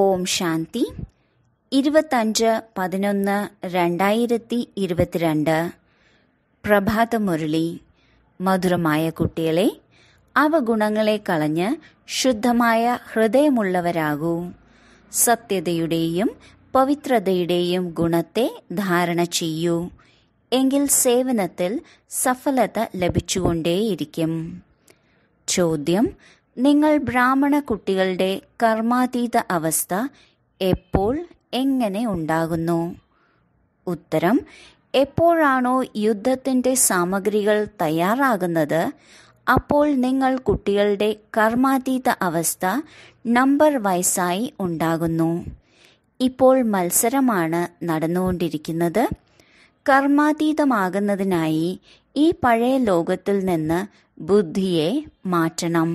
ഓം ശാന്തി ഇരുപത്തഞ്ച് പതിനൊന്ന് രണ്ടായിരത്തി ഇരുപത്തിരണ്ട് പ്രഭാതമുരളി മധുരമായ കുട്ടികളെ അവ ഗുണങ്ങളെ കളഞ്ഞ് ശുദ്ധമായ ഹൃദയമുള്ളവരാകൂ സത്യതയുടെയും പവിത്രതയുടെയും ഗുണത്തെ ധാരണ ചെയ്യൂ എങ്കിൽ സേവനത്തിൽ സഫലത ലഭിച്ചുകൊണ്ടേയിരിക്കും ചോദ്യം നിങ്ങൾ ബ്രാഹ്മണ കുട്ടികളുടെ കർമാതീത അവസ്ഥ എപ്പോൾ എങ്ങനെ ഉണ്ടാകുന്നു ഉത്തരം എപ്പോഴാണോ യുദ്ധത്തിൻ്റെ സാമഗ്രികൾ തയ്യാറാകുന്നത് അപ്പോൾ നിങ്ങൾ കുട്ടികളുടെ കർമാതീത അവസ്ഥ നമ്പർ വയസ്സായി ഉണ്ടാകുന്നു ഇപ്പോൾ മത്സരമാണ് നടന്നുകൊണ്ടിരിക്കുന്നത് കർമാതീതമാകുന്നതിനായി ഈ പഴയ ലോകത്തിൽ നിന്ന് ബുദ്ധിയെ മാറ്റണം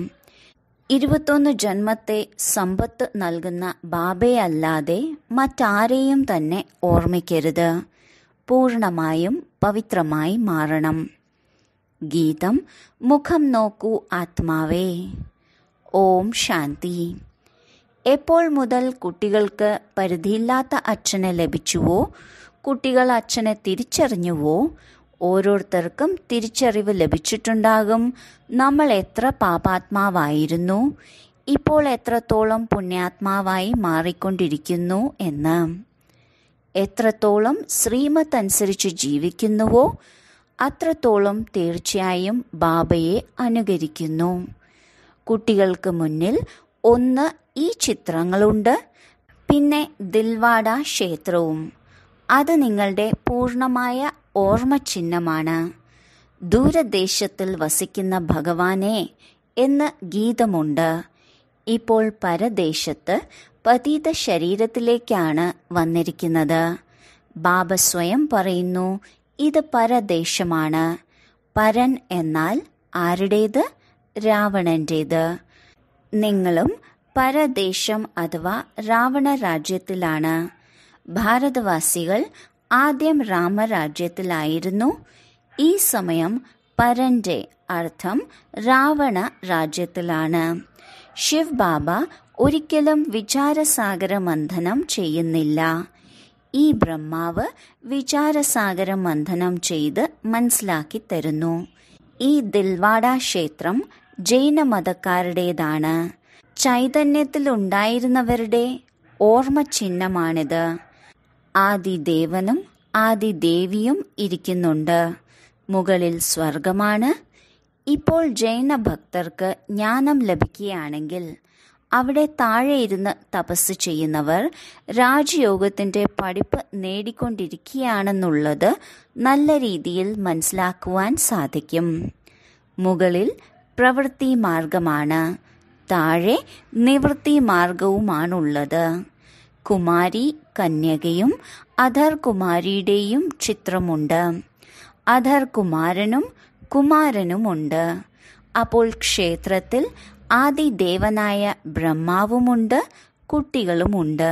ഇരുപത്തൊന്ന് ജന്മത്തെ സമ്പത്ത് നൽകുന്ന ബാബയല്ലാതെ മറ്റാരെയും തന്നെ ഓർമ്മിക്കരുത് പൂർണ്ണമായും പവിത്രമായി മാറണം ഗീതം മുഖം നോക്കൂ ആത്മാവേ ഓം ശാന്തി എപ്പോൾ മുതൽ കുട്ടികൾക്ക് പരിധിയില്ലാത്ത അച്ഛനെ ലഭിച്ചുവോ കുട്ടികൾ അച്ഛനെ തിരിച്ചറിഞ്ഞുവോ ഓരോരുത്തർക്കും തിരിച്ചറിവ് ലഭിച്ചിട്ടുണ്ടാകും നമ്മൾ എത്ര പാപാത്മാവായിരുന്നു ഇപ്പോൾ എത്രത്തോളം പുണ്യാത്മാവായി മാറിക്കൊണ്ടിരിക്കുന്നു എന്ന് എത്രത്തോളം ശ്രീമത്ത് അനുസരിച്ച് ജീവിക്കുന്നുവോ അത്രത്തോളം തീർച്ചയായും ബാബയെ അനുകരിക്കുന്നു കുട്ടികൾക്ക് മുന്നിൽ ഒന്ന് ഈ ചിത്രങ്ങളുണ്ട് പിന്നെ ദിൽവാഡ ക്ഷേത്രവും അത് നിങ്ങളുടെ പൂർണ്ണമായ ഓർമ്മ ചിഹ്നമാണ് ദൂരദേശത്തിൽ വസിക്കുന്ന ഭഗവാനെ എന്ന് ഗീതമുണ്ട് ഇപ്പോൾ പരദേശത്ത് പതീത ശരീരത്തിലേക്കാണ് വന്നിരിക്കുന്നത് ബാബ സ്വയം പറയുന്നു ഇത് പരദേശമാണ് പരൻ എന്നാൽ ആരുടേത് രാവണൻ്റേത് നിങ്ങളും പരദേശം അഥവാ രാവണ രാജ്യത്തിലാണ് ഭാരതവാസികൾ ആദ്യം രാമരാജ്യത്തിലായിരുന്നു ഈ സമയം പരൻ്റെ അർത്ഥം രാവണ രാജ്യത്തിലാണ് ശിവ് ബാബ ഒരിക്കലും വിചാരസാഗര മന്ഥനം ചെയ്യുന്നില്ല ഈ ബ്രഹ്മാവ് വിചാരസാഗര മന്ഥനം ചെയ്ത് മനസ്സിലാക്കി തരുന്നു ഈ ദിൽവാഡ ക്ഷേത്രം ജൈന മതക്കാരുടേതാണ് ചൈതന്യത്തിലുണ്ടായിരുന്നവരുടെ ഓർമ്മ ചിഹ്നമാണിത് ആദിദേവനും ആദിദേവിയും ഇരിക്കുന്നുണ്ട് മുകളിൽ സ്വർഗമാണ് ഇപ്പോൾ ജൈന ഭക്തർക്ക് ജ്ഞാനം ലഭിക്കുകയാണെങ്കിൽ അവിടെ താഴെ ഇരുന്ന് തപസ് ചെയ്യുന്നവർ രാജയോഗത്തിൻ്റെ പഠിപ്പ് നേടിക്കൊണ്ടിരിക്കുകയാണെന്നുള്ളത് നല്ല രീതിയിൽ മനസ്സിലാക്കുവാൻ സാധിക്കും മുകളിൽ പ്രവൃത്തി മാർഗമാണ് താഴെ നിവൃത്തി മാർഗവുമാണുള്ളത് കുമാരി കന്യകയും അധർ കുമാരിയുടെയും ചിത്രമുണ്ട് അധർ കുമാരനും കുമാരനുമുണ്ട് അപ്പോൾ ക്ഷേത്രത്തിൽ ആദി ദേവനായ ബ്രഹ്മാവുമുണ്ട് കുട്ടികളുമുണ്ട്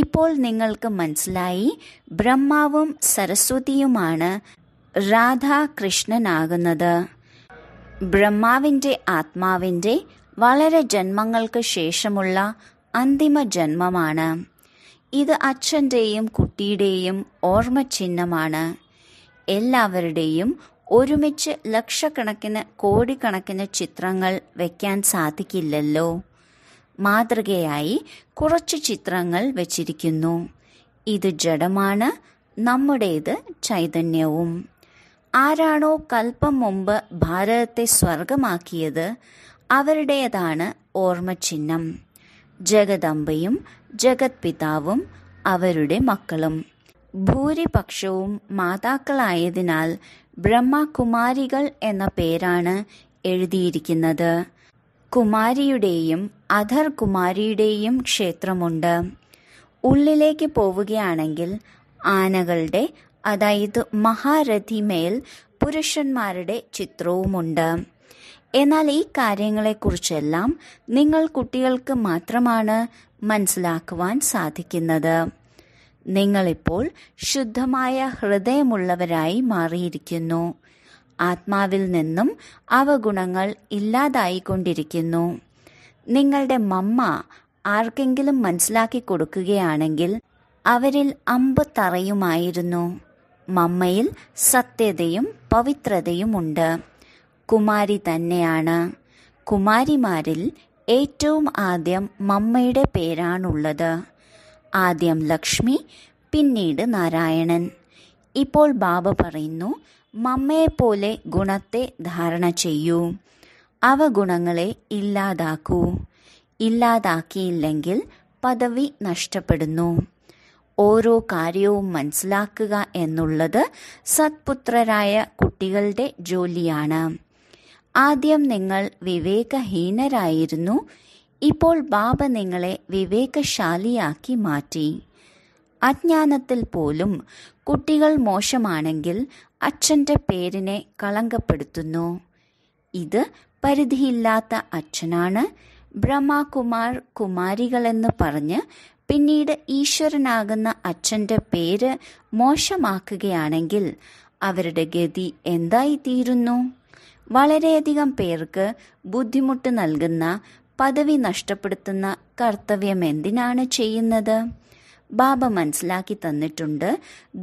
ഇപ്പോൾ നിങ്ങൾക്ക് മനസ്സിലായി ബ്രഹ്മാവും സരസ്വതിയുമാണ് രാധാകൃഷ്ണനാകുന്നത് ബ്രഹ്മാവിന്റെ ആത്മാവിന്റെ വളരെ ജന്മങ്ങൾക്ക് ശേഷമുള്ള അന്തിമ ജന്മമാണ് ഇത് അച്ഛൻ്റെയും കുട്ടിയുടെയും ഓർമ്മചിഹ്നമാണ് എല്ലാവരുടെയും ഒരുമിച്ച് ലക്ഷക്കണക്കിന് കോടിക്കണക്കിന് ചിത്രങ്ങൾ വയ്ക്കാൻ സാധിക്കില്ലല്ലോ മാതൃകയായി കുറച്ച് ചിത്രങ്ങൾ വച്ചിരിക്കുന്നു ഇത് ജഡമാണ് നമ്മുടേത് ചൈതന്യവും ആരാണോ കൽപ്പം മുമ്പ് ഭാരതത്തെ സ്വർഗമാക്കിയത് അവരുടേതാണ് ഓർമ്മചിഹ്നം ജഗദമ്പയും ജഗത്പിതാവും അവരുടെ മക്കളും ഭൂരിപക്ഷവും മാതാക്കളായതിനാൽ ബ്രഹ്മകുമാരികൾ എന്ന പേരാണ് എഴുതിയിരിക്കുന്നത് കുമാരിയുടെയും അധർ കുമാരിയുടെയും ക്ഷേത്രമുണ്ട് ഉള്ളിലേക്ക് പോവുകയാണെങ്കിൽ ആനകളുടെ അതായത് മഹാരഥിമേൽ പുരുഷന്മാരുടെ ചിത്രവുമുണ്ട് എന്നാൽ ഈ കാര്യങ്ങളെക്കുറിച്ചെല്ലാം നിങ്ങൾ കുട്ടികൾക്ക് മാത്രമാണ് മനസ്സിലാക്കുവാൻ സാധിക്കുന്നത് നിങ്ങളിപ്പോൾ ശുദ്ധമായ ഹൃദയമുള്ളവരായി മാറിയിരിക്കുന്നു ആത്മാവിൽ നിന്നും അവ ഗുണങ്ങൾ ഇല്ലാതായിക്കൊണ്ടിരിക്കുന്നു നിങ്ങളുടെ മമ്മ ആർക്കെങ്കിലും മനസ്സിലാക്കി കൊടുക്കുകയാണെങ്കിൽ അവരിൽ അമ്പ് തറയുമായിരുന്നു മമ്മയിൽ സത്യതയും പവിത്രതയുമുണ്ട് കുമാരി തന്നെയാണ് കുമാരിമാരിൽ ഏറ്റവും ആദ്യം മമ്മയുടെ പേരാണുള്ളത് ആദ്യം ലക്ഷ്മി പിന്നീട് നാരായണൻ ഇപ്പോൾ ബാബ പറയുന്നു മമ്മയെപ്പോലെ ഗുണത്തെ ധാരണ ചെയ്യൂ അവ ഗുണങ്ങളെ ഇല്ലാതാക്കൂ ഇല്ലാതാക്കിയില്ലെങ്കിൽ പദവി നഷ്ടപ്പെടുന്നു ഓരോ കാര്യവും മനസ്സിലാക്കുക എന്നുള്ളത് സത്പുത്രരായ കുട്ടികളുടെ ജോലിയാണ് ആദ്യം നിങ്ങൾ വിവേകഹീനരായിരുന്നു ഇപ്പോൾ ബാബ നിങ്ങളെ വിവേകശാലിയാക്കി മാറ്റി അജ്ഞാനത്തിൽ പോലും കുട്ടികൾ മോശമാണെങ്കിൽ അച്ഛൻ്റെ പേരിനെ കളങ്കപ്പെടുത്തുന്നു ഇത് പരിധിയില്ലാത്ത അച്ഛനാണ് ബ്രഹ്മകുമാർ കുമാരികളെന്ന് പറഞ്ഞ് പിന്നീട് ഈശ്വരനാകുന്ന അച്ഛൻ്റെ പേര് മോശമാക്കുകയാണെങ്കിൽ അവരുടെ ഗതി എന്തായിത്തീരുന്നു വളരെയധികം പേർക്ക് ബുദ്ധിമുട്ട് നൽകുന്ന പദവി നഷ്ടപ്പെടുത്തുന്ന കർത്തവ്യം എന്തിനാണ് ചെയ്യുന്നത് ബാബ മനസ്സിലാക്കി തന്നിട്ടുണ്ട്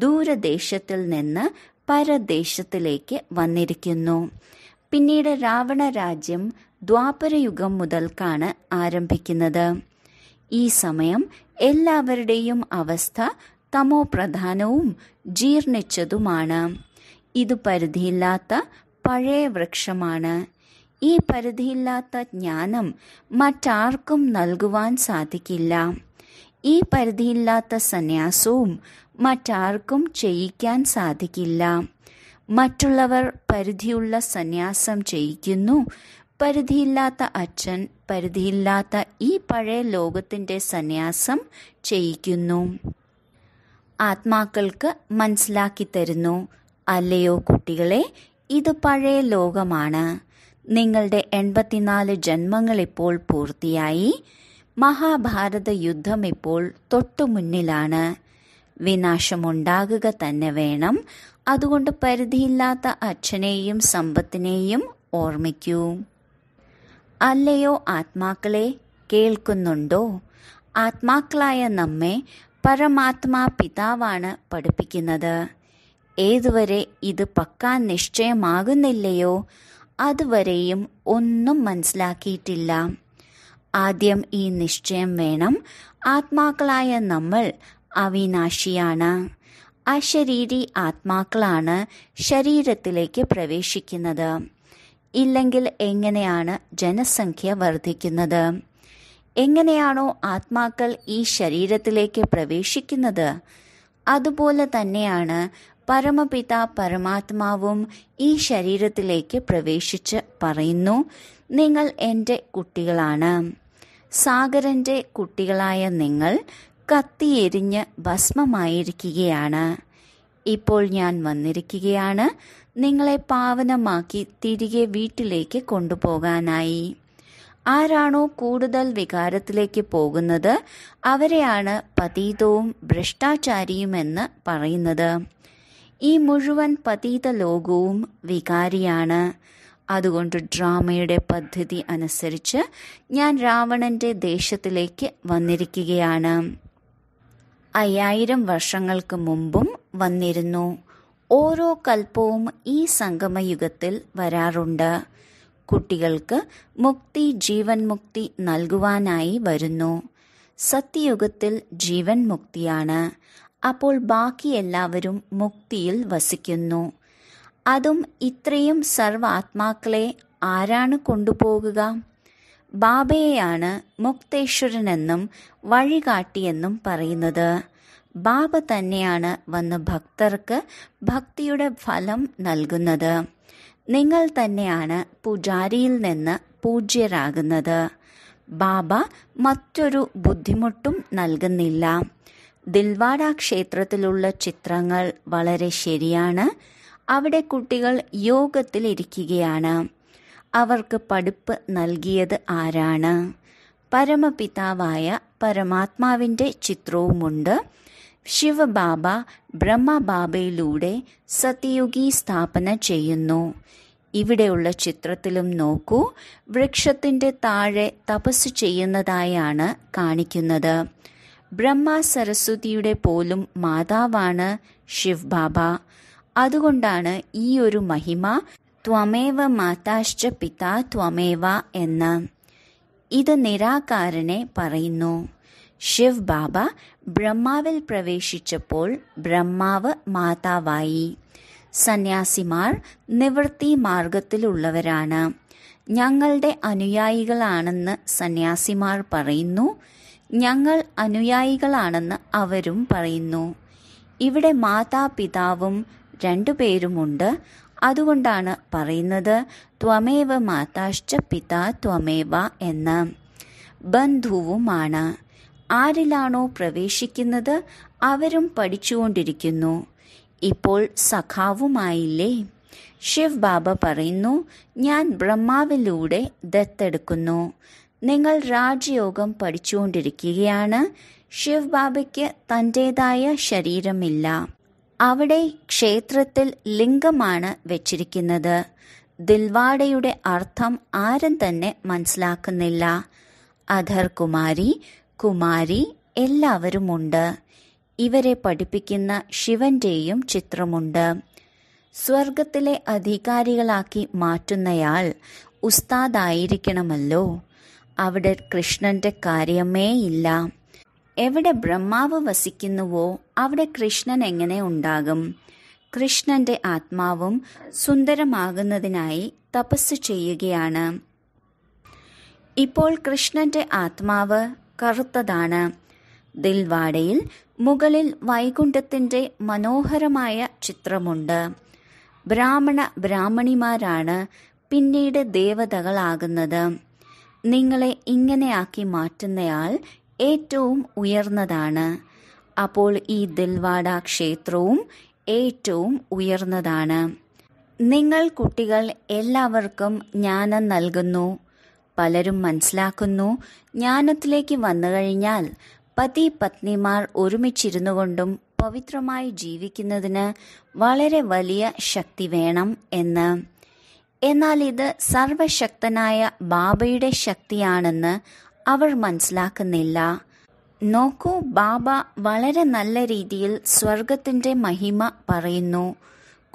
ദൂരദേശത്തിൽ നിന്ന് പരദേശത്തിലേക്ക് വന്നിരിക്കുന്നു പിന്നീട് രാവണ രാജ്യം ദ്വാപരയുഗം മുതൽക്കാണ് ആരംഭിക്കുന്നത് ഈ സമയം എല്ലാവരുടെയും അവസ്ഥ തമോ പ്രധാനവും ജീർണിച്ചതുമാണ് ഇത് പരിധിയില്ലാത്ത പഴയ വൃക്ഷമാണ് ഈ പരിധിയില്ലാത്ത ജ്ഞാനം മറ്റാർക്കും നൽകുവാൻ സാധിക്കില്ല ഈ പരിധിയില്ലാത്ത സന്യാസവും മറ്റാർക്കും ചെയ്യിക്കാൻ സാധിക്കില്ല മറ്റുള്ളവർ പരിധിയുള്ള സന്യാസം ചെയ്യിക്കുന്നു പരിധിയില്ലാത്ത അച്ഛൻ പരിധിയില്ലാത്ത ഈ പഴയ ലോകത്തിന്റെ സന്യാസം ചെയ്യിക്കുന്നു ആത്മാക്കൾക്ക് മനസ്സിലാക്കി തരുന്നു അല്ലയോ കുട്ടികളെ ഇത് പഴയ ലോകമാണ് നിങ്ങളുടെ എൺപത്തിനാല് ജന്മങ്ങൾ ഇപ്പോൾ പൂർത്തിയായി മഹാഭാരത യുദ്ധം ഇപ്പോൾ തൊട്ടുമുന്നിലാണ് വിനാശമുണ്ടാകുക തന്നെ വേണം അതുകൊണ്ട് പരിധിയില്ലാത്ത അച്ഛനെയും സമ്പത്തിനെയും ഓർമ്മിക്കൂ അല്ലയോ ആത്മാക്കളെ കേൾക്കുന്നുണ്ടോ ആത്മാക്കളായ നമ്മെ പരമാത്മാ പിതാവാണ് പഠിപ്പിക്കുന്നത് ഏതുവരെ ഇത് പക്കാൻ നിശ്ചയമാകുന്നില്ലയോ അതുവരെയും ഒന്നും മനസ്സിലാക്കിയിട്ടില്ല ആദ്യം ഈ നിശ്ചയം വേണം ആത്മാക്കളായ നമ്മൾ അവിനാശിയാണ് അശരീരി ആത്മാക്കളാണ് ശരീരത്തിലേക്ക് പ്രവേശിക്കുന്നത് ഇല്ലെങ്കിൽ എങ്ങനെയാണ് ജനസംഖ്യ വർദ്ധിക്കുന്നത് എങ്ങനെയാണോ ആത്മാക്കൾ ഈ ശരീരത്തിലേക്ക് പ്രവേശിക്കുന്നത് അതുപോലെ തന്നെയാണ് പരമപിത പരമാത്മാവും ഈ ശരീരത്തിലേക്ക് പ്രവേശിച്ച് പറയുന്നു നിങ്ങൾ എൻ്റെ കുട്ടികളാണ് സാഗരന്റെ കുട്ടികളായ നിങ്ങൾ കത്തിയെരിഞ്ഞ് ഭസ്മമായിരിക്കുകയാണ് ഇപ്പോൾ ഞാൻ വന്നിരിക്കുകയാണ് നിങ്ങളെ പാവനമാക്കി തിരികെ വീട്ടിലേക്ക് കൊണ്ടുപോകാനായി ആരാണോ കൂടുതൽ വികാരത്തിലേക്ക് പോകുന്നത് അവരെയാണ് പതീതവും ഭ്രഷ്ടാചാരിയുമെന്ന് പറയുന്നത് ഈ മുഴുവൻ പതീത ലോകവും വികാരിയാണ് അതുകൊണ്ട് ഡ്രാമയുടെ പദ്ധതി അനുസരിച്ച് ഞാൻ രാവണന്റെ ദേശത്തിലേക്ക് വന്നിരിക്കുകയാണ് അയ്യായിരം വർഷങ്ങൾക്ക് മുമ്പും വന്നിരുന്നു ഓരോ കൽപ്പവും ഈ സംഗമയുഗത്തിൽ വരാറുണ്ട് കുട്ടികൾക്ക് മുക്തി ജീവൻ മുക്തി നൽകുവാനായി വരുന്നു സത്യയുഗത്തിൽ ജീവൻ മുക്തിയാണ് അപ്പോൾ ബാക്കി എല്ലാവരും മുക്തിയിൽ വസിക്കുന്നു അതും ഇത്രയും സർവാത്മാക്കളെ ആരാണ് കൊണ്ടുപോകുക ബാബയെയാണ് മുക്തേശ്വരനെന്നും വഴികാട്ടിയെന്നും പറയുന്നത് ബാബ തന്നെയാണ് വന്ന് ഭക്തർക്ക് ഭക്തിയുടെ ഫലം നൽകുന്നത് നിങ്ങൾ തന്നെയാണ് പൂജാരിയിൽ നിന്ന് പൂജ്യരാകുന്നത് ബാബ മറ്റൊരു ബുദ്ധിമുട്ടും നൽകുന്നില്ല ദിൽവാഡ ക്ഷേത്രത്തിലുള്ള ചിത്രങ്ങൾ വളരെ ശരിയാണ് അവിടെ കുട്ടികൾ യോഗത്തിലിരിക്കുകയാണ് അവർക്ക് പഠിപ്പ് നൽകിയത് ആരാണ് പരമപിതാവായ പരമാത്മാവിൻ്റെ ചിത്രവുമുണ്ട് ശിവബാബ ബ്രഹ്മബാബയിലൂടെ സത്യയുഗി സ്ഥാപന ചെയ്യുന്നു ഇവിടെയുള്ള ചിത്രത്തിലും നോക്കൂ വൃക്ഷത്തിൻ്റെ താഴെ തപസ് ചെയ്യുന്നതായാണ് കാണിക്കുന്നത് ബ്രഹ്മ സരസ്വതിയുടെ പോലും മാതാവാണ് ശിവ് ബാബ അതുകൊണ്ടാണ് ഈ ഒരു മഹിമ ത്വമേവ മാതാശ്ച പിത ത്വമേവ എന്ന് ഇത് നിരാകാരനെ പറയുന്നു ശിവ് ബാബ ബ്രഹ്മാവിൽ പ്രവേശിച്ചപ്പോൾ ബ്രഹ്മാവ് മാതാവായി സന്യാസിമാർ നിവൃത്തി മാർഗത്തിലുള്ളവരാണ് ഞങ്ങളുടെ അനുയായികളാണെന്ന് സന്യാസിമാർ പറയുന്നു ഞങ്ങൾ അനുയായികളാണെന്ന് അവരും പറയുന്നു ഇവിടെ മാതാപിതാവും രണ്ടുപേരുമുണ്ട് അതുകൊണ്ടാണ് പറയുന്നത് ത്വമേവ മാതാശ്ച പിത ത്വമേവ എന്ന് ബന്ധുവുമാണ് ആരിലാണോ പ്രവേശിക്കുന്നത് അവരും പഠിച്ചുകൊണ്ടിരിക്കുന്നു ഇപ്പോൾ സഖാവുമായില്ലേ ശിവ് ബാബ പറയുന്നു ഞാൻ ബ്രഹ്മാവിലൂടെ ദത്തെടുക്കുന്നു നിങ്ങൾ രാജയോഗം പഠിച്ചുകൊണ്ടിരിക്കുകയാണ് ശിവ് ബാബയ്ക്ക് തൻ്റെതായ ശരീരമില്ല അവിടെ ക്ഷേത്രത്തിൽ ലിംഗമാണ് വെച്ചിരിക്കുന്നത് ദിൽവാഡയുടെ അർത്ഥം ആരും തന്നെ മനസ്സിലാക്കുന്നില്ല അധർ കുമാരി കുമാരി എല്ലാവരുമുണ്ട് ഇവരെ പഠിപ്പിക്കുന്ന ശിവന്റെയും ചിത്രമുണ്ട് സ്വർഗത്തിലെ അധികാരികളാക്കി മാറ്റുന്നയാൾ ഉസ്താദായിരിക്കണമല്ലോ അവിടെ കൃഷ്ണന്റെ കാര്യമേ ഇല്ല എവിടെ ബ്രഹ്മാവ് വസിക്കുന്നുവോ അവിടെ കൃഷ്ണൻ എങ്ങനെ ഉണ്ടാകും കൃഷ്ണന്റെ ആത്മാവും സുന്ദരമാകുന്നതിനായി തപസ് ചെയ്യുകയാണ് ഇപ്പോൾ കൃഷ്ണന്റെ ആത്മാവ് കറുത്തതാണ് ദിൽവാഡയിൽ മുകളിൽ വൈകുണ്ഠത്തിന്റെ മനോഹരമായ ചിത്രമുണ്ട് ബ്രാഹ്മണ ബ്രാഹ്മണിമാരാണ് പിന്നീട് ദേവതകളാകുന്നത് നിങ്ങളെ ഇങ്ങനെയാക്കി മാറ്റുന്നയാൾ ഏറ്റവും ഉയർന്നതാണ് അപ്പോൾ ഈ ദിൽവാഡ ക്ഷേത്രവും ഏറ്റവും ഉയർന്നതാണ് നിങ്ങൾ കുട്ടികൾ എല്ലാവർക്കും ജ്ഞാനം നൽകുന്നു പലരും മനസ്സിലാക്കുന്നു ജ്ഞാനത്തിലേക്ക് വന്നു കഴിഞ്ഞാൽ പതി പത്നിമാർ ഒരുമിച്ചിരുന്നു കൊണ്ടും പവിത്രമായി ജീവിക്കുന്നതിന് വളരെ വലിയ ശക്തി വേണം എന്ന് എന്നാൽ ഇത് സർവശക്തനായ ബാബയുടെ ശക്തിയാണെന്ന് അവർ മനസ്സിലാക്കുന്നില്ല നോക്കൂ ബാബ വളരെ നല്ല രീതിയിൽ സ്വർഗത്തിന്റെ മഹിമ പറയുന്നു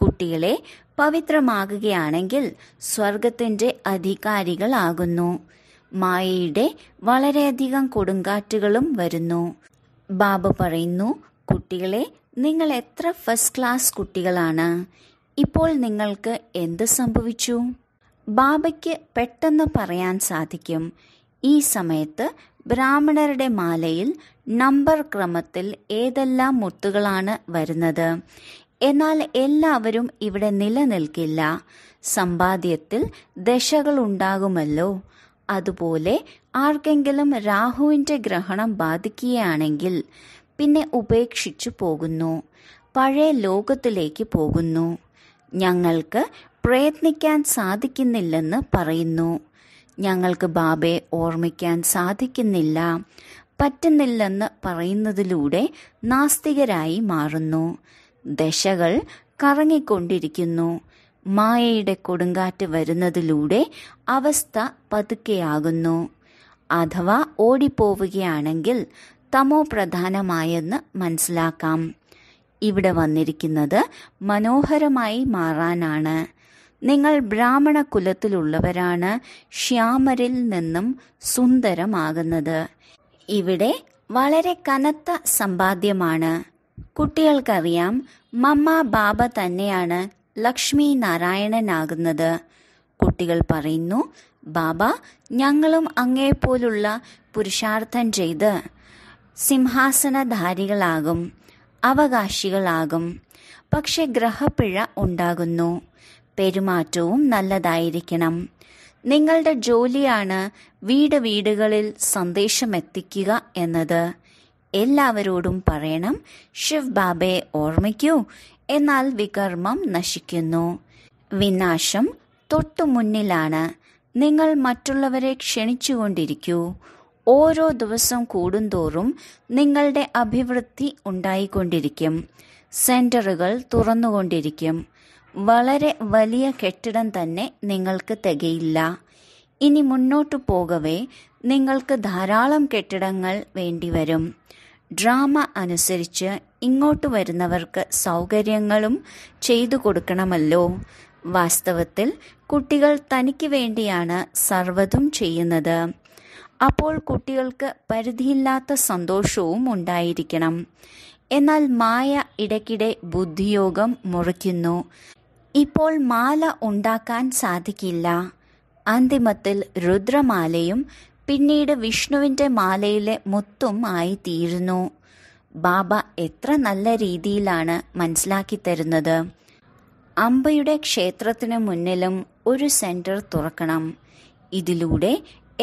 കുട്ടികളെ പവിത്രമാകുകയാണെങ്കിൽ സ്വർഗത്തിന്റെ അധികാരികളാകുന്നു മായയുടെ വളരെയധികം കൊടുങ്കാറ്റുകളും വരുന്നു ബാബ പറയുന്നു കുട്ടികളെ നിങ്ങൾ എത്ര ഫസ്റ്റ് ക്ലാസ് കുട്ടികളാണ് ഇപ്പോൾ നിങ്ങൾക്ക് എന്ത് സംഭവിച്ചു ബാബയ്ക്ക് പെട്ടെന്ന് പറയാൻ സാധിക്കും ഈ സമയത്ത് ബ്രാഹ്മണരുടെ മാലയിൽ നമ്പർ ക്രമത്തിൽ ഏതെല്ലാം മുത്തുകളാണ് വരുന്നത് എന്നാൽ എല്ലാവരും ഇവിടെ നിലനിൽക്കില്ല സമ്പാദ്യത്തിൽ ദശകളുണ്ടാകുമല്ലോ അതുപോലെ ആർക്കെങ്കിലും രാഹുവിൻ്റെ ഗ്രഹണം ബാധിക്കുകയാണെങ്കിൽ പിന്നെ ഉപേക്ഷിച്ചു പോകുന്നു പഴയ ലോകത്തിലേക്ക് പോകുന്നു ഞങ്ങൾക്ക് പ്രയത്നിക്കാൻ സാധിക്കുന്നില്ലെന്ന് പറയുന്നു ഞങ്ങൾക്ക് ബാബയെ ഓർമ്മിക്കാൻ സാധിക്കുന്നില്ല പറ്റുന്നില്ലെന്ന് പറയുന്നതിലൂടെ നാസ്തികരായി മാറുന്നു ദശകൾ കറങ്ങിക്കൊണ്ടിരിക്കുന്നു മായയുടെ കൊടുങ്കാറ്റ് വരുന്നതിലൂടെ അവസ്ഥ പതുക്കെയാകുന്നു അഥവാ ഓടിപ്പോവുകയാണെങ്കിൽ തമോ പ്രധാനമായെന്ന് മനസ്സിലാക്കാം ഇവിടെ വന്നിരിക്കുന്നത് മനോഹരമായി മാറാനാണ് നിങ്ങൾ ബ്രാഹ്മണ കുലത്തിലുള്ളവരാണ് ശ്യാമരിൽ നിന്നും സുന്ദരമാകുന്നത് ഇവിടെ വളരെ കനത്ത സമ്പാദ്യമാണ് കുട്ടികൾക്കറിയാം മമ്മ ബാബ തന്നെയാണ് ലക്ഷ്മി നാരായണനാകുന്നത് കുട്ടികൾ പറയുന്നു ബാബ ഞങ്ങളും അങ്ങേപ്പോലുള്ള പുരുഷാർത്ഥം ചെയ്ത് സിംഹാസനധാരികളാകും അവകാശികളാകും പക്ഷെ ഗ്രഹപ്പിഴ ഉണ്ടാകുന്നു പെരുമാറ്റവും നല്ലതായിരിക്കണം നിങ്ങളുടെ ജോലിയാണ് വീട് വീടുകളിൽ സന്ദേശം എത്തിക്കുക എന്നത് എല്ലാവരോടും പറയണം ശിവ് ബാബയെ ഓർമ്മിക്കൂ എന്നാൽ വികർമ്മം നശിക്കുന്നു വിനാശം തൊട്ടു മുന്നിലാണ് നിങ്ങൾ മറ്റുള്ളവരെ ക്ഷണിച്ചുകൊണ്ടിരിക്കൂ ഓരോ ദിവസം കൂടുന്തോറും നിങ്ങളുടെ അഭിവൃദ്ധി ഉണ്ടായിക്കൊണ്ടിരിക്കും സെന്ററുകൾ തുറന്നുകൊണ്ടിരിക്കും വളരെ വലിയ കെട്ടിടം തന്നെ നിങ്ങൾക്ക് തികയില്ല ഇനി മുന്നോട്ടു പോകവേ നിങ്ങൾക്ക് ധാരാളം കെട്ടിടങ്ങൾ വേണ്ടിവരും ഡ്രാമ അനുസരിച്ച് ഇങ്ങോട്ട് വരുന്നവർക്ക് സൗകര്യങ്ങളും ചെയ്തു കൊടുക്കണമല്ലോ വാസ്തവത്തിൽ കുട്ടികൾ തനിക്ക് വേണ്ടിയാണ് സർവ്വതും ചെയ്യുന്നത് അപ്പോൾ കുട്ടികൾക്ക് പരിധിയില്ലാത്ത സന്തോഷവും ഉണ്ടായിരിക്കണം എന്നാൽ മായ ഇടയ്ക്കിടെ ബുദ്ധിയോഗം മുറിക്കുന്നു ഇപ്പോൾ മാല ഉണ്ടാക്കാൻ സാധിക്കില്ല അന്തിമത്തിൽ രുദ്രമാലയും പിന്നീട് വിഷ്ണുവിൻ്റെ മാലയിലെ മുത്തും ആയി തീരുന്നു ബാബ എത്ര നല്ല രീതിയിലാണ് മനസ്സിലാക്കി തരുന്നത് അമ്പയുടെ ക്ഷേത്രത്തിന് മുന്നിലും ഒരു സെന്റർ തുറക്കണം ഇതിലൂടെ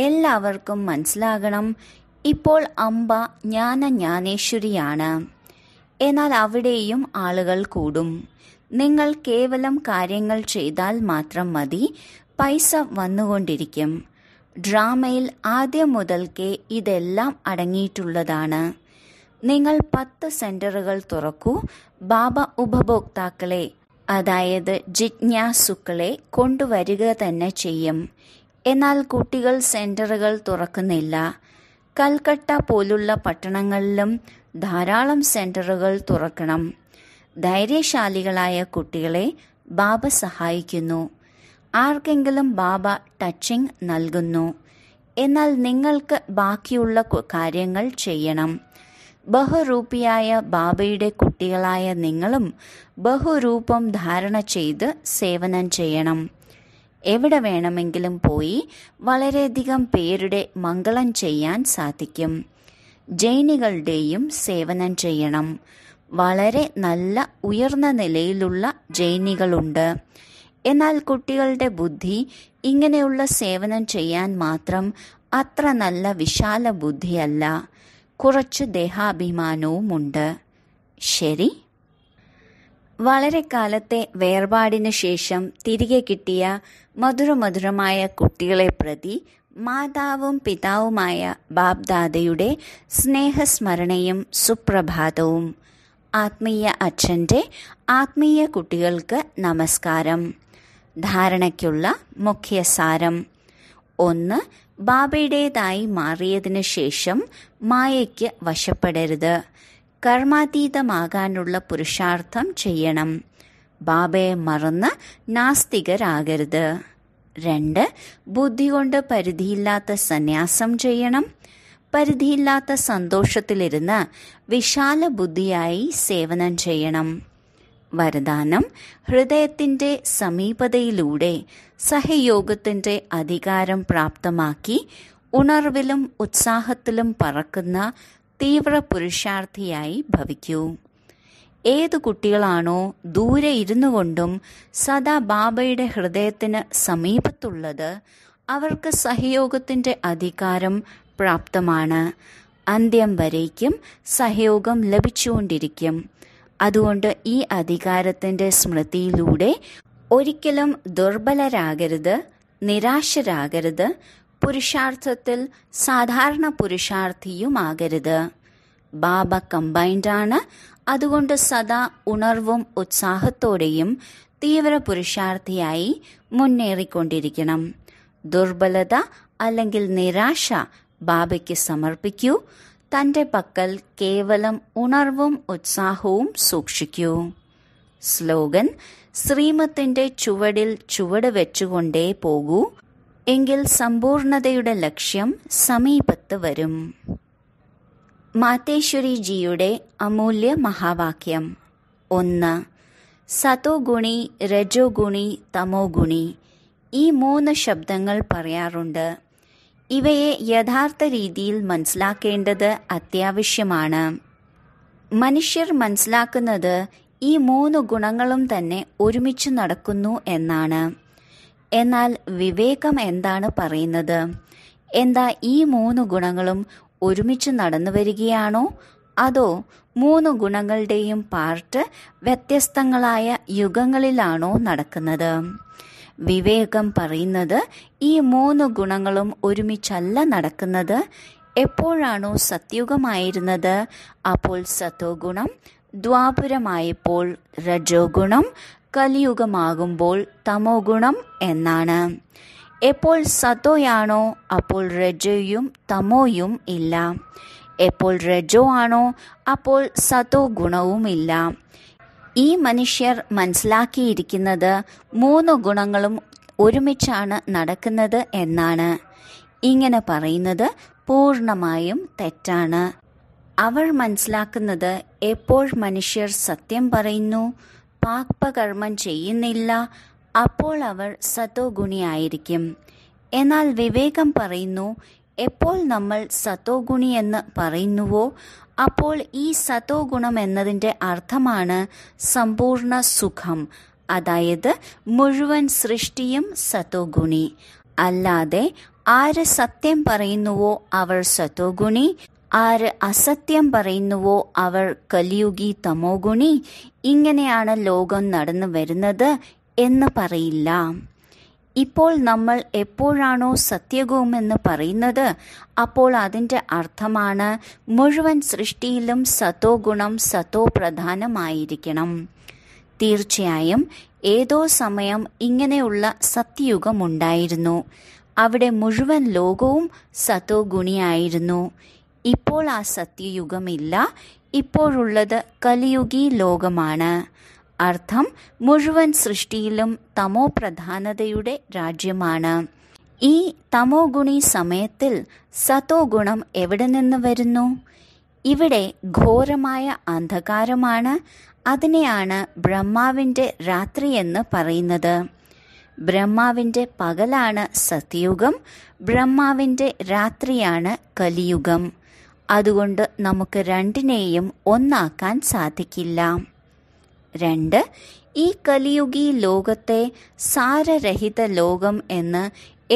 എല്ലാവർക്കും മനസ്സിലാകണം ഇപ്പോൾ അമ്പ ജ്ഞാന ജ്ഞാനേശ്വരിയാണ് എന്നാൽ അവിടെയും ആളുകൾ കൂടും നിങ്ങൾ കേവലം കാര്യങ്ങൾ ചെയ്താൽ മാത്രം മതി പൈസ വന്നുകൊണ്ടിരിക്കും ഡ്രാമയിൽ ആദ്യം മുതൽക്കേ ഇതെല്ലാം അടങ്ങിയിട്ടുള്ളതാണ് നിങ്ങൾ പത്ത് സെന്ററുകൾ തുറക്കൂ ബാബ ഉപഭോക്താക്കളെ അതായത് ജിജ്ഞാസുക്കളെ കൊണ്ടുവരിക തന്നെ ചെയ്യും എന്നാൽ കുട്ടികൾ സെന്ററുകൾ തുറക്കുന്നില്ല കൽക്കട്ട പോലുള്ള പട്ടണങ്ങളിലും ധാരാളം സെന്ററുകൾ തുറക്കണം ധൈര്യശാലികളായ കുട്ടികളെ ബാബ സഹായിക്കുന്നു ആർക്കെങ്കിലും ബാബ ടച്ചിങ് നൽകുന്നു എന്നാൽ നിങ്ങൾക്ക് ബാക്കിയുള്ള കാര്യങ്ങൾ ചെയ്യണം ബഹുരൂപിയായ ബാബയുടെ കുട്ടികളായ നിങ്ങളും ബഹുരൂപം ധാരണ ചെയ്ത് സേവനം ചെയ്യണം എവിടെ വേണമെങ്കിലും പോയി വളരെയധികം പേരുടെ മംഗളം ചെയ്യാൻ സാധിക്കും ജൈനികളുടെയും സേവനം ചെയ്യണം വളരെ നല്ല ഉയർന്ന നിലയിലുള്ള ജൈനികളുണ്ട് എന്നാൽ കുട്ടികളുടെ ബുദ്ധി ഇങ്ങനെയുള്ള സേവനം ചെയ്യാൻ മാത്രം അത്ര നല്ല വിശാല ബുദ്ധിയല്ല കുറച്ച് ദേഹാഭിമാനവുമുണ്ട് ശരി വളരെ കാലത്തെ വേർപാടിന് ശേഷം തിരികെ കിട്ടിയ മധുരമധുരമായ കുട്ടികളെ പ്രതി മാതാവും പിതാവുമായ ബാബ്ദാദയുടെ സ്നേഹസ്മരണയും സുപ്രഭാതവും ആത്മീയ അച്ഛൻ്റെ ആത്മീയ കുട്ടികൾക്ക് നമസ്കാരം ധാരണയ്ക്കുള്ള മുഖ്യ സാരം ഒന്ന് ബാബയുടേതായി മാറിയതിനു ശേഷം മായയ്ക്ക് വശപ്പെടരുത് കർമാതീതമാകാനുള്ള പുരുഷാർത്ഥം ചെയ്യണം ബാബയെ മറന്ന് നാസ്തികരാകരുത് രണ്ട് ബുദ്ധി കൊണ്ട് പരിധിയില്ലാത്ത സന്യാസം ചെയ്യണം പരിധിയില്ലാത്ത സന്തോഷത്തിലിരുന്ന് വിശാല ബുദ്ധിയായി സേവനം ചെയ്യണം വരദാനം ഹൃദയത്തിൻ്റെ സമീപതയിലൂടെ സഹയോഗത്തിൻ്റെ അധികാരം പ്രാപ്തമാക്കി ഉണർവിലും ഉത്സാഹത്തിലും പറക്കുന്ന തീവ്ര പുരുഷാർത്ഥിയായി ഭവിക്കൂ ഏത് കുട്ടികളാണോ ദൂരെ ഇരുന്നു കൊണ്ടും സദാ ബാബയുടെ ഹൃദയത്തിന് സമീപത്തുള്ളത് അവർക്ക് സഹയോഗത്തിൻ്റെ അധികാരം പ്രാപ്തമാണ് അന്ത്യം വരേക്കും സഹയോഗം ലഭിച്ചുകൊണ്ടിരിക്കും അതുകൊണ്ട് ഈ അധികാരത്തിൻ്റെ സ്മൃതിയിലൂടെ ഒരിക്കലും ദുർബലരാകരുത് നിരാശരാകരുത് പുരുഷാർത്ഥത്തിൽ സാധാരണ പുരുഷാർത്ഥിയുമാകരുത് ബാബ കമ്പൈൻഡാണ് അതുകൊണ്ട് സദാ ഉണർവും ഉത്സാഹത്തോടെയും തീവ്ര പുരുഷാർത്ഥിയായി മുന്നേറിക്കൊണ്ടിരിക്കണം ദുർബലത അല്ലെങ്കിൽ നിരാശ ബാബയ്ക്ക് സമർപ്പിക്കൂ തൻ്റെ പക്കൽ കേവലം ഉണർവും ഉത്സാഹവും സൂക്ഷിക്കൂ സ്ലോഗൻ ശ്രീമത്തിന്റെ ചുവടിൽ ചുവട് വെച്ചുകൊണ്ടേ പോകൂ എങ്കിൽ സമ്പൂർണതയുടെ ലക്ഷ്യം സമീപത്ത് വരും മാതേശ്വരിജിയുടെ അമൂല്യ മഹാവാക്യം ഒന്ന് സതോ ഗുണി രജോ ഗുണി തമോ ഗുണി ഈ മൂന്ന് ശബ്ദങ്ങൾ പറയാറുണ്ട് ഇവയെ യഥാർത്ഥ രീതിയിൽ മനസ്സിലാക്കേണ്ടത് അത്യാവശ്യമാണ് മനുഷ്യർ മനസ്സിലാക്കുന്നത് ഈ മൂന്ന് ഗുണങ്ങളും തന്നെ ഒരുമിച്ച് നടക്കുന്നു എന്നാണ് എന്നാൽ വിവേകം എന്താണ് പറയുന്നത് എന്താ ഈ മൂന്ന് ഗുണങ്ങളും ഒരുമിച്ച് നടന്നു വരികയാണോ അതോ മൂന്ന് ഗുണങ്ങളുടെയും പാർട്ട് വ്യത്യസ്തങ്ങളായ യുഗങ്ങളിലാണോ നടക്കുന്നത് വിവേകം പറയുന്നത് ഈ മൂന്ന് ഗുണങ്ങളും ഒരുമിച്ചല്ല നടക്കുന്നത് എപ്പോഴാണോ സത്യുഗമായിരുന്നത് അപ്പോൾ സത്വഗുണം ദ്വാപുരമായപ്പോൾ രജോ ഗുണം കലിയുഗമാകുമ്പോൾ തമോ ഗുണം എന്നാണ് എപ്പോൾ സത്തോയാണോ അപ്പോൾ രജയും തമോയും ഇല്ല എപ്പോൾ രജോ ആണോ അപ്പോൾ സത്തോ ഗുണവുമില്ല ഈ മനുഷ്യർ മനസ്സിലാക്കിയിരിക്കുന്നത് മൂന്ന് ഗുണങ്ങളും ഒരുമിച്ചാണ് നടക്കുന്നത് എന്നാണ് ഇങ്ങനെ പറയുന്നത് പൂർണ്ണമായും തെറ്റാണ് അവർ മനസ്സിലാക്കുന്നത് എപ്പോൾ മനുഷ്യർ സത്യം പറയുന്നു പാപകർമ്മം ചെയ്യുന്നില്ല അപ്പോൾ അവർ സത്തോ ഗുണിയായിരിക്കും എന്നാൽ വിവേകം പറയുന്നു എപ്പോൾ നമ്മൾ സത്തോ ഗുണി എന്ന് പറയുന്നുവോ അപ്പോൾ ഈ സത്തോ ഗുണം എന്നതിൻ്റെ അർത്ഥമാണ് സമ്പൂർണ്ണ സുഖം അതായത് മുഴുവൻ സൃഷ്ടിയും സത്തോ ഗുണി അല്ലാതെ ആര് സത്യം പറയുന്നുവോ അവർ സത്വഗുണി ആര് അസത്യം പറയുന്നുവോ അവർ കലിയുഗി തമോഗുണി ഇങ്ങനെയാണ് ലോകം നടന്നു വരുന്നത് എന്ന് പറയില്ല ഇപ്പോൾ നമ്മൾ എപ്പോഴാണോ സത്യഗുമെന്ന് പറയുന്നത് അപ്പോൾ അതിൻ്റെ അർത്ഥമാണ് മുഴുവൻ സൃഷ്ടിയിലും സത്തോ ഗുണം സത്തോ പ്രധാനമായിരിക്കണം തീർച്ചയായും ഏതോ സമയം ഇങ്ങനെയുള്ള സത്യയുഗമുണ്ടായിരുന്നു അവിടെ മുഴുവൻ ലോകവും സത്തോ ഗുണിയായിരുന്നു ഇപ്പോൾ ആ സത്യയുഗമില്ല ഇപ്പോഴുള്ളത് കലിയുഗി ലോകമാണ് അർത്ഥം മുഴുവൻ സൃഷ്ടിയിലും തമോ പ്രധാനതയുടെ രാജ്യമാണ് ഈ തമോ ഗുണി സമയത്തിൽ സതോ ഗുണം എവിടെ നിന്ന് വരുന്നു ഇവിടെ ഘോരമായ അന്ധകാരമാണ് അതിനെയാണ് ബ്രഹ്മാവിൻ്റെ രാത്രി എന്ന് പറയുന്നത് ബ്രഹ്മാവിൻ്റെ പകലാണ് സത്യുഗം ബ്രഹ്മാവിൻ്റെ രാത്രിയാണ് കലിയുഗം അതുകൊണ്ട് നമുക്ക് രണ്ടിനെയും ഒന്നാക്കാൻ സാധിക്കില്ല രണ്ട് ഈ കലിയുഗി ലോകത്തെ സാരരഹിത ലോകം എന്ന്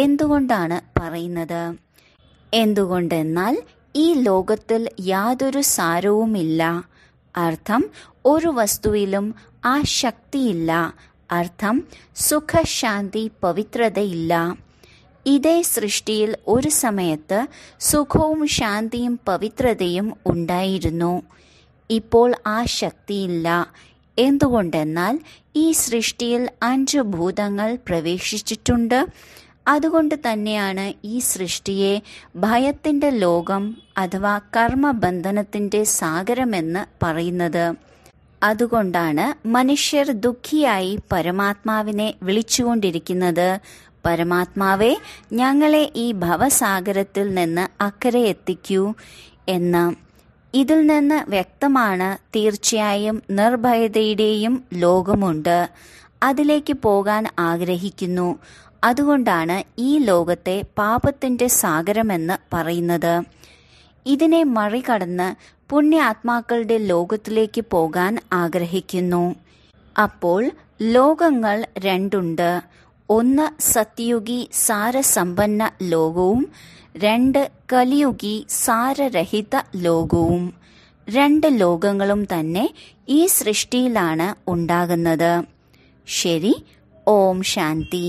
എന്തുകൊണ്ടാണ് പറയുന്നത് എന്തുകൊണ്ടെന്നാൽ ഈ ലോകത്തിൽ യാതൊരു സാരവുമില്ല അർത്ഥം ഒരു വസ്തുവിലും ആ ശക്തിയില്ല അർത്ഥം സുഖശാന്തി പവിത്രതയില്ല ഇതേ സൃഷ്ടിയിൽ ഒരു സമയത്ത് സുഖവും ശാന്തിയും പവിത്രതയും ഉണ്ടായിരുന്നു ഇപ്പോൾ ആ ശക്തിയില്ല എന്തുകൊണ്ടെന്നാൽ ഈ സൃഷ്ടിയിൽ അഞ്ച് ഭൂതങ്ങൾ പ്രവേശിച്ചിട്ടുണ്ട് അതുകൊണ്ട് തന്നെയാണ് ഈ സൃഷ്ടിയെ ഭയത്തിൻ്റെ ലോകം അഥവാ കർമ്മബന്ധനത്തിൻ്റെ സാഗരമെന്ന് പറയുന്നത് അതുകൊണ്ടാണ് മനുഷ്യർ ദുഃഖിയായി പരമാത്മാവിനെ വിളിച്ചുകൊണ്ടിരിക്കുന്നത് പരമാത്മാവെ ഞങ്ങളെ ഈ ഭവസാഗരത്തിൽ നിന്ന് അക്കരെ എത്തിക്കൂ എന്ന് ഇതിൽ നിന്ന് വ്യക്തമാണ് തീർച്ചയായും നിർഭയതയുടെയും ലോകമുണ്ട് അതിലേക്ക് പോകാൻ ആഗ്രഹിക്കുന്നു അതുകൊണ്ടാണ് ഈ ലോകത്തെ പാപത്തിന്റെ സാഗരമെന്ന് പറയുന്നത് ഇതിനെ മറികടന്ന് പുണ്യാത്മാക്കളുടെ ലോകത്തിലേക്ക് പോകാൻ ആഗ്രഹിക്കുന്നു അപ്പോൾ ലോകങ്ങൾ രണ്ടുണ്ട് ഒന്ന് സത്യയുഗി സാരസമ്പന്ന ലോകവും രണ്ട് കലിയുഗി സാരരഹിത ലോകവും രണ്ട് ലോകങ്ങളും തന്നെ ഈ സൃഷ്ടിയിലാണ് ഉണ്ടാകുന്നത് ശരി ഓം ശാന്തി